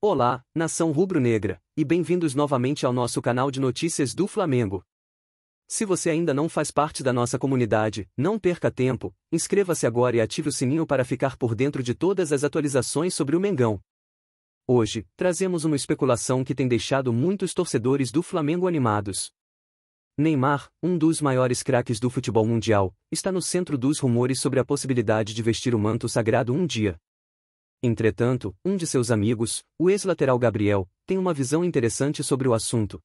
Olá, nação rubro-negra, e bem-vindos novamente ao nosso canal de notícias do Flamengo. Se você ainda não faz parte da nossa comunidade, não perca tempo, inscreva-se agora e ative o sininho para ficar por dentro de todas as atualizações sobre o Mengão. Hoje, trazemos uma especulação que tem deixado muitos torcedores do Flamengo animados. Neymar, um dos maiores craques do futebol mundial, está no centro dos rumores sobre a possibilidade de vestir o manto sagrado um dia. Entretanto, um de seus amigos, o ex-lateral Gabriel, tem uma visão interessante sobre o assunto.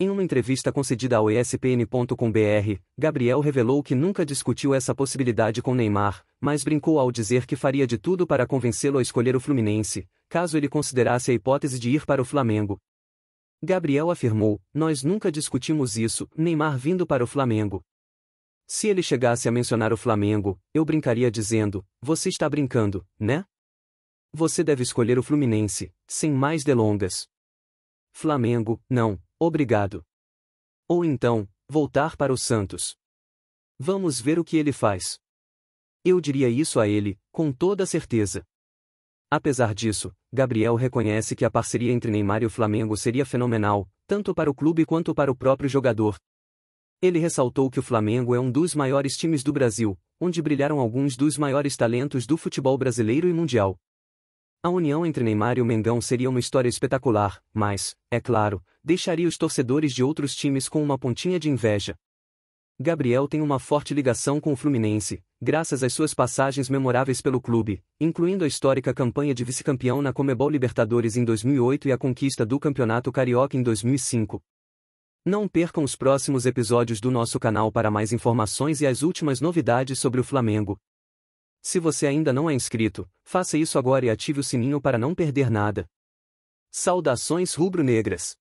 Em uma entrevista concedida ao ESPN.com.br, Gabriel revelou que nunca discutiu essa possibilidade com Neymar, mas brincou ao dizer que faria de tudo para convencê-lo a escolher o Fluminense, caso ele considerasse a hipótese de ir para o Flamengo. Gabriel afirmou: Nós nunca discutimos isso, Neymar vindo para o Flamengo. Se ele chegasse a mencionar o Flamengo, eu brincaria dizendo: Você está brincando, né? Você deve escolher o Fluminense, sem mais delongas. Flamengo, não, obrigado. Ou então, voltar para o Santos. Vamos ver o que ele faz. Eu diria isso a ele, com toda certeza. Apesar disso, Gabriel reconhece que a parceria entre Neymar e o Flamengo seria fenomenal, tanto para o clube quanto para o próprio jogador. Ele ressaltou que o Flamengo é um dos maiores times do Brasil, onde brilharam alguns dos maiores talentos do futebol brasileiro e mundial. A união entre Neymar e o Mengão seria uma história espetacular, mas, é claro, deixaria os torcedores de outros times com uma pontinha de inveja. Gabriel tem uma forte ligação com o Fluminense, graças às suas passagens memoráveis pelo clube, incluindo a histórica campanha de vice-campeão na Comebol Libertadores em 2008 e a conquista do Campeonato Carioca em 2005. Não percam os próximos episódios do nosso canal para mais informações e as últimas novidades sobre o Flamengo. Se você ainda não é inscrito, faça isso agora e ative o sininho para não perder nada. Saudações rubro-negras!